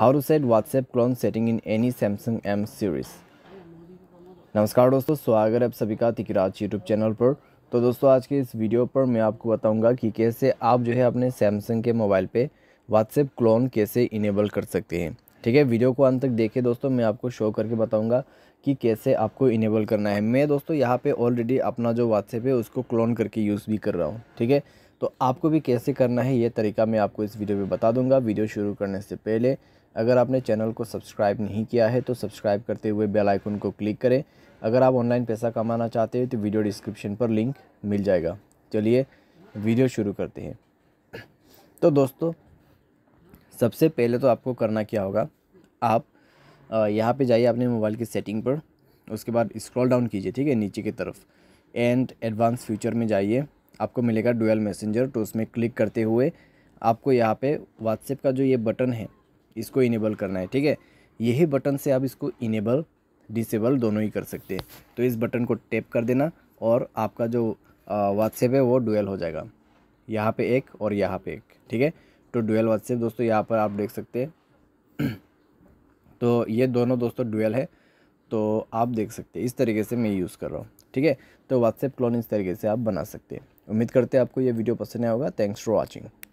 how to set WhatsApp clone setting in any Samsung M series नमस्कार दोस्तों स्वागत है आप सभी का तिकराज यूट्यूब चैनल पर तो दोस्तों आज के इस वीडियो पर मैं आपको बताऊंगा कि कैसे आप जो है अपने सैमसंग के मोबाइल पे व्हाट्सएप क्लोन कैसे इनेबल कर सकते हैं ठीक है वीडियो को अंत तक देखें दोस्तों मैं आपको शो करके बताऊँगा कि कैसे आपको इनेबल करना है मैं दोस्तों यहाँ पर ऑलरेडी अपना जो व्हाट्सएप है उसको क्लोन करके यूज़ भी कर रहा हूँ ठीक है तो आपको भी कैसे करना है ये तरीका मैं आपको इस वीडियो में बता दूंगा वीडियो शुरू करने से पहले अगर आपने चैनल को सब्सक्राइब नहीं किया है तो सब्सक्राइब करते हुए बेल आइकन को क्लिक करें अगर आप ऑनलाइन पैसा कमाना चाहते हैं तो वीडियो डिस्क्रिप्शन पर लिंक मिल जाएगा चलिए वीडियो शुरू करते हैं तो दोस्तों सबसे पहले तो आपको करना क्या होगा आप यहाँ पर जाइए अपने मोबाइल की सेटिंग पर उसके बाद इस्क्रॉल डाउन कीजिए ठीक है नीचे की तरफ एंड एडवांस फ्यूचर में जाइए आपको मिलेगा डुअल मैसेंजर तो उसमें क्लिक करते हुए आपको यहाँ पे व्हाट्सएप का जो ये बटन है इसको इनेबल करना है ठीक है यही बटन से आप इसको इनेबल डिसेबल दोनों ही कर सकते हैं तो इस बटन को टैप कर देना और आपका जो व्हाट्सएप है वो डुअल हो जाएगा यहाँ पे एक और यहाँ पे एक ठीक है तो डुअल व्हाट्सएप दोस्तों यहाँ पर आप देख सकते हैं तो ये दोनों दोस्तों डुअल है तो आप देख सकते हैं इस तरीके से मैं यूज़ कर रहा हूँ ठीक है तो व्हाट्सएप क्लोन इस तरीके से आप बना सकते हैं उम्मीद करते हैं आपको ये वीडियो पसंद आया होगा थैंक्स फॉर वॉचिंग